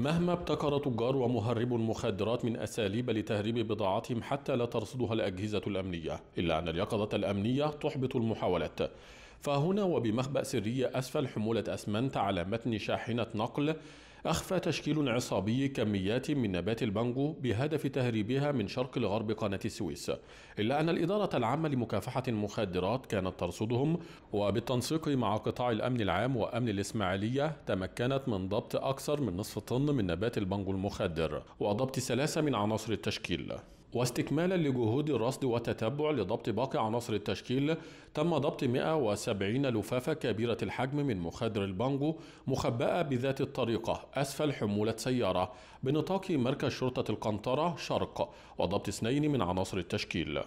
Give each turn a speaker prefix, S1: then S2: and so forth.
S1: مهما ابتكر تجار ومهرب المخدرات من أساليب لتهريب بضاعتهم حتى لا ترصدها الأجهزة الأمنية إلا أن اليقظة الأمنية تحبط المحاولات فهنا وبمخبأ سري أسفل حمولة أسمنت على متن شاحنة نقل أخفى تشكيل عصابي كميات من نبات البانجو بهدف تهريبها من شرق لغرب قناة السويس إلا أن الإدارة العامة لمكافحة المخدرات كانت ترصدهم وبالتنسيق مع قطاع الأمن العام وأمن الإسماعيلية تمكنت من ضبط أكثر من نصف طن من نبات البانجو المخدر وضبط ثلاثة من عناصر التشكيل واستكمالا لجهود الرصد والتتبع لضبط باقي عناصر التشكيل تم ضبط 170 لفافة كبيرة الحجم من مخدر البانجو مخبأة بذات الطريقة أسفل حمولة سيارة بنطاق مركز شرطة القنطرة شرق وضبط اثنين من عناصر التشكيل